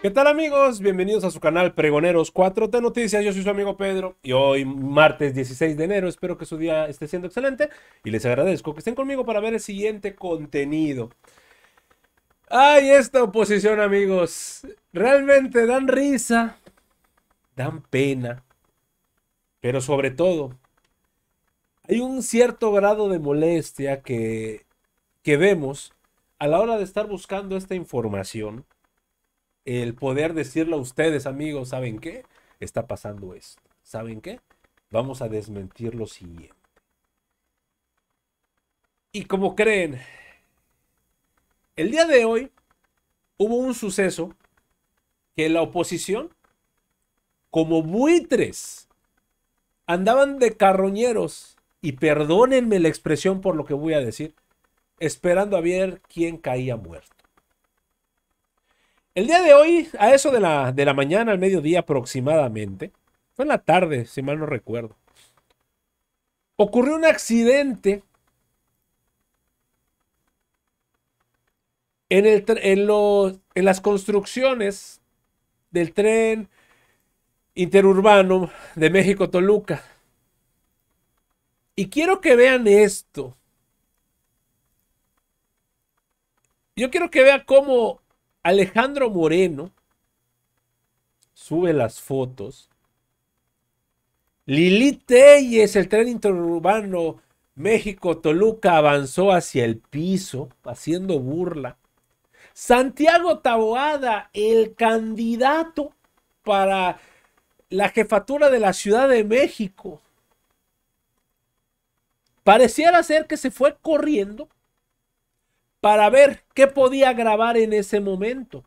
¿Qué tal amigos? Bienvenidos a su canal Pregoneros 4T Noticias. Yo soy su amigo Pedro y hoy martes 16 de enero espero que su día esté siendo excelente y les agradezco que estén conmigo para ver el siguiente contenido. Ay, esta oposición amigos. Realmente dan risa, dan pena, pero sobre todo hay un cierto grado de molestia que, que vemos a la hora de estar buscando esta información el poder decirlo a ustedes, amigos, ¿saben qué? Está pasando esto. ¿Saben qué? Vamos a desmentir lo siguiente. Y como creen, el día de hoy hubo un suceso que la oposición, como buitres, andaban de carroñeros, y perdónenme la expresión por lo que voy a decir, esperando a ver quién caía muerto. El día de hoy, a eso de la, de la mañana, al mediodía aproximadamente, fue en la tarde, si mal no recuerdo, ocurrió un accidente en, el, en, en las construcciones del tren interurbano de México-Toluca. Y quiero que vean esto. Yo quiero que vean cómo Alejandro Moreno sube las fotos. Lili Telles, el tren interurbano México-Toluca avanzó hacia el piso, haciendo burla. Santiago Taboada, el candidato para la jefatura de la Ciudad de México. Pareciera ser que se fue corriendo para ver qué podía grabar en ese momento.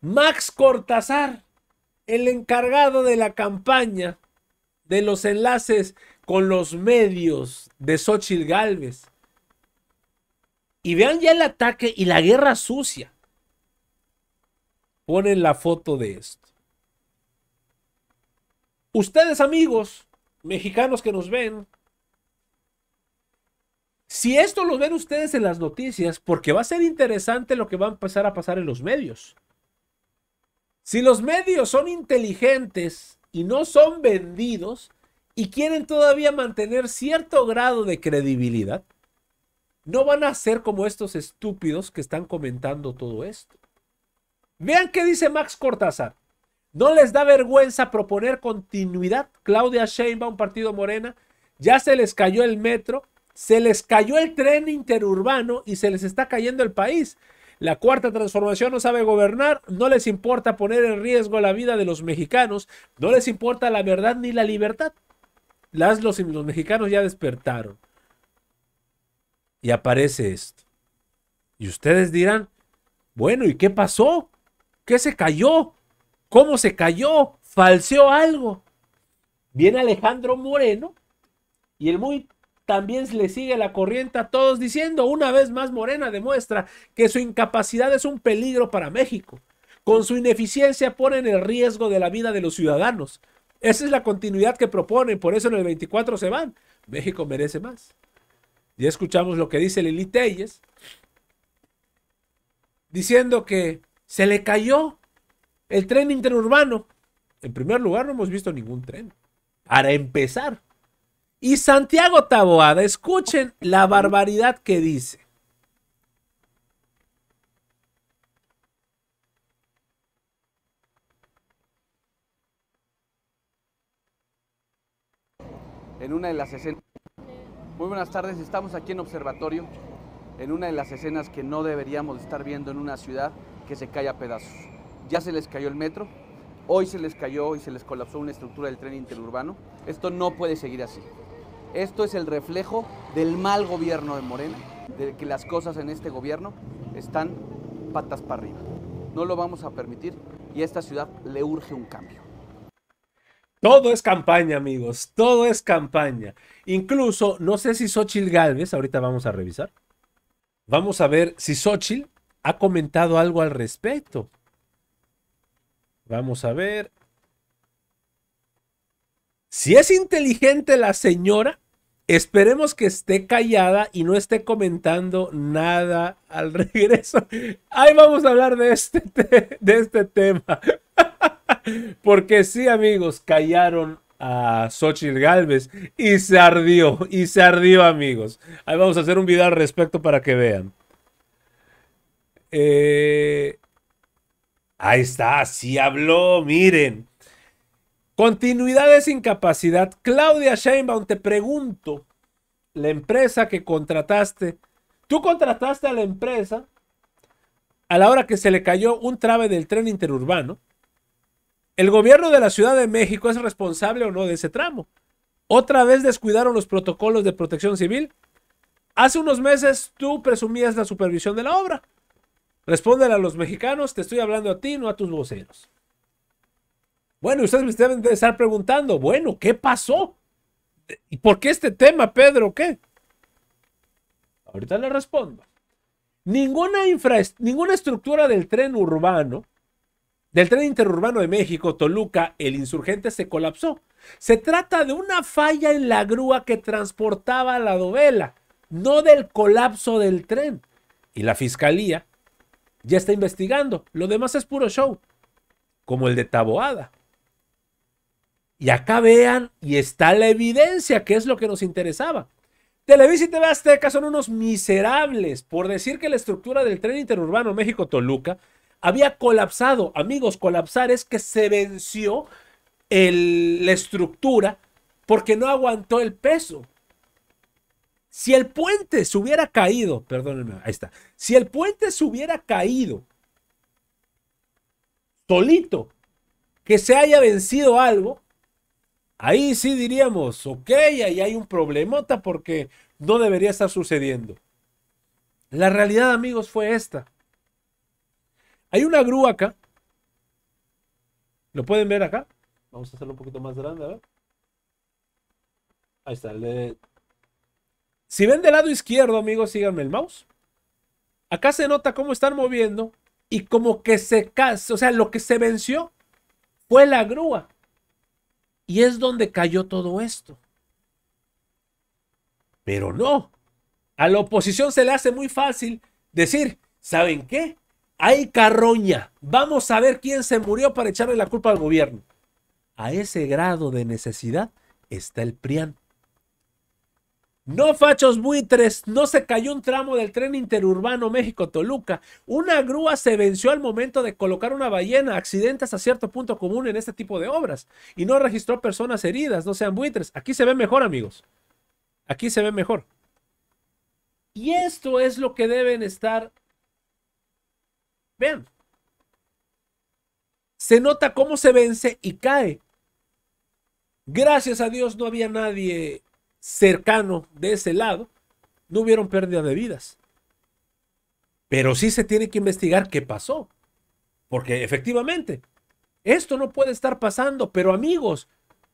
Max Cortázar, el encargado de la campaña de los enlaces con los medios de Xochitl Galvez. Y vean ya el ataque y la guerra sucia. Ponen la foto de esto. Ustedes, amigos mexicanos que nos ven, si esto lo ven ustedes en las noticias, porque va a ser interesante lo que va a empezar a pasar en los medios. Si los medios son inteligentes y no son vendidos y quieren todavía mantener cierto grado de credibilidad, no van a ser como estos estúpidos que están comentando todo esto. Vean qué dice Max Cortázar. No les da vergüenza proponer continuidad. Claudia un partido Morena. Ya se les cayó el metro se les cayó el tren interurbano y se les está cayendo el país. La cuarta transformación no sabe gobernar, no les importa poner en riesgo la vida de los mexicanos, no les importa la verdad ni la libertad. Las, los, los mexicanos ya despertaron. Y aparece esto. Y ustedes dirán, bueno, ¿y qué pasó? ¿Qué se cayó? ¿Cómo se cayó? ¿Falseó algo? Viene Alejandro Moreno y el muy también le sigue la corriente a todos diciendo, una vez más Morena demuestra que su incapacidad es un peligro para México. Con su ineficiencia ponen el riesgo de la vida de los ciudadanos. Esa es la continuidad que proponen, por eso en el 24 se van. México merece más. Ya escuchamos lo que dice Lili Telles, diciendo que se le cayó el tren interurbano. En primer lugar, no hemos visto ningún tren. Para empezar, y Santiago Taboada, escuchen la barbaridad que dice. en una de las escenas. Muy buenas tardes, estamos aquí en Observatorio, en una de las escenas que no deberíamos estar viendo en una ciudad que se cae a pedazos. Ya se les cayó el metro, Hoy se les cayó y se les colapsó una estructura del tren interurbano. Esto no puede seguir así. Esto es el reflejo del mal gobierno de Morena, de que las cosas en este gobierno están patas para arriba. No lo vamos a permitir y a esta ciudad le urge un cambio. Todo es campaña, amigos, todo es campaña. Incluso, no sé si Xochil Galvez, ahorita vamos a revisar, vamos a ver si Xochil ha comentado algo al respecto. Vamos a ver. Si es inteligente la señora, esperemos que esté callada y no esté comentando nada al regreso. Ahí vamos a hablar de este, de este tema. Porque sí, amigos, callaron a Xochitl Galvez y se ardió, y se ardió, amigos. Ahí vamos a hacer un video al respecto para que vean. Eh, Ahí está, así habló, miren. Continuidad es incapacidad. Claudia Sheinbaum, te pregunto, la empresa que contrataste, tú contrataste a la empresa a la hora que se le cayó un trave del tren interurbano. ¿El gobierno de la Ciudad de México es responsable o no de ese tramo? ¿Otra vez descuidaron los protocolos de protección civil? Hace unos meses tú presumías la supervisión de la obra. Responden a los mexicanos, te estoy hablando a ti, no a tus voceros. Bueno, ustedes me deben de estar preguntando, bueno, ¿qué pasó? ¿Y por qué este tema, Pedro? ¿Qué? Ahorita le respondo. Ninguna, infraestructura ninguna estructura del tren urbano, del tren interurbano de México, Toluca, el insurgente se colapsó. Se trata de una falla en la grúa que transportaba la dovela, no del colapso del tren. Y la fiscalía ya está investigando. Lo demás es puro show, como el de Taboada. Y acá vean, y está la evidencia, que es lo que nos interesaba. Televisa y TV Azteca son unos miserables por decir que la estructura del tren interurbano México-Toluca había colapsado. Amigos, colapsar es que se venció la estructura porque no aguantó el peso. Si el puente se hubiera caído, perdónenme, ahí está. Si el puente se hubiera caído solito, que se haya vencido algo, ahí sí diríamos, ok, ahí hay un problemota porque no debería estar sucediendo. La realidad, amigos, fue esta. Hay una grúa acá. ¿Lo pueden ver acá? Vamos a hacerlo un poquito más grande, a ver. Ahí está, le si ven del lado izquierdo, amigos, síganme el mouse. Acá se nota cómo están moviendo y como que se caza o sea, lo que se venció fue la grúa. Y es donde cayó todo esto. Pero no, a la oposición se le hace muy fácil decir, ¿saben qué? Hay carroña, vamos a ver quién se murió para echarle la culpa al gobierno. A ese grado de necesidad está el PRIAN. No fachos buitres, no se cayó un tramo del tren interurbano México-Toluca. Una grúa se venció al momento de colocar una ballena. Accidentes a cierto punto común en este tipo de obras. Y no registró personas heridas, no sean buitres. Aquí se ve mejor, amigos. Aquí se ve mejor. Y esto es lo que deben estar. Vean. Se nota cómo se vence y cae. Gracias a Dios no había nadie cercano de ese lado, no hubieron pérdida de vidas. Pero sí se tiene que investigar qué pasó. Porque efectivamente, esto no puede estar pasando, pero amigos,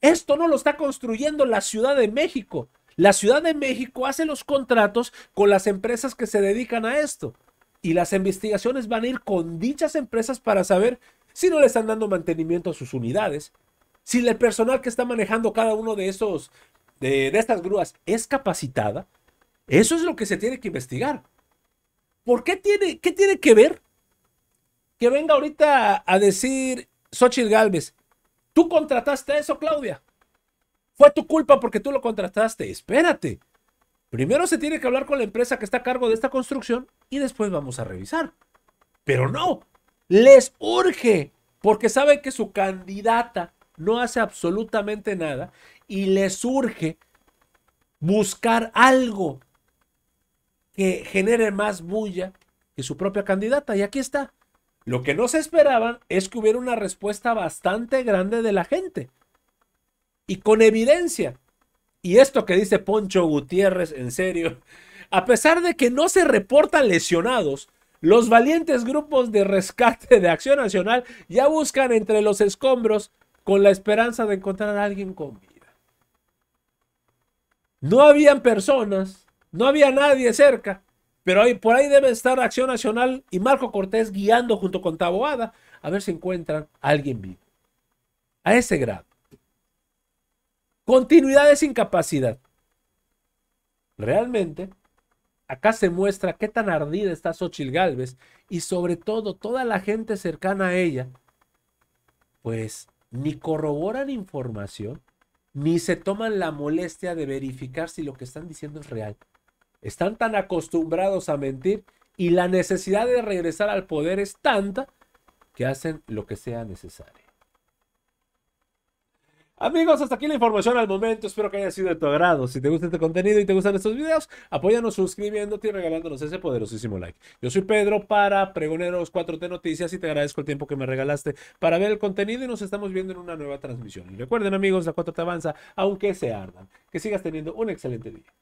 esto no lo está construyendo la Ciudad de México. La Ciudad de México hace los contratos con las empresas que se dedican a esto. Y las investigaciones van a ir con dichas empresas para saber si no le están dando mantenimiento a sus unidades, si el personal que está manejando cada uno de esos de, estas grúas es capacitada, eso es lo que se tiene que investigar. ¿Por qué tiene, tiene que ver que venga ahorita a decir Xochitl Galvez, tú contrataste eso, Claudia? Fue tu culpa porque tú lo contrataste. Espérate. Primero se tiene que hablar con la empresa que está a cargo de esta construcción y después vamos a revisar. Pero no, les urge porque saben que su candidata no hace absolutamente nada y le surge buscar algo que genere más bulla que su propia candidata. Y aquí está. Lo que no se esperaban es que hubiera una respuesta bastante grande de la gente. Y con evidencia. Y esto que dice Poncho Gutiérrez, en serio. A pesar de que no se reportan lesionados, los valientes grupos de rescate de Acción Nacional ya buscan entre los escombros con la esperanza de encontrar a alguien con no habían personas, no había nadie cerca, pero ahí, por ahí debe estar Acción Nacional y Marco Cortés guiando junto con Taboada a ver si encuentran a alguien vivo. A ese grado. Continuidad es incapacidad. Realmente, acá se muestra qué tan ardida está Xochil Galvez y sobre todo toda la gente cercana a ella, pues ni corroboran información, ni se toman la molestia de verificar si lo que están diciendo es real. Están tan acostumbrados a mentir y la necesidad de regresar al poder es tanta que hacen lo que sea necesario. Amigos, hasta aquí la información al momento. Espero que haya sido de tu agrado. Si te gusta este contenido y te gustan estos videos, apóyanos suscribiéndote y regalándonos ese poderosísimo like. Yo soy Pedro para Pregoneros 4 de Noticias y te agradezco el tiempo que me regalaste para ver el contenido y nos estamos viendo en una nueva transmisión. Y recuerden, amigos, la 4T avanza, aunque se ardan. Que sigas teniendo un excelente día.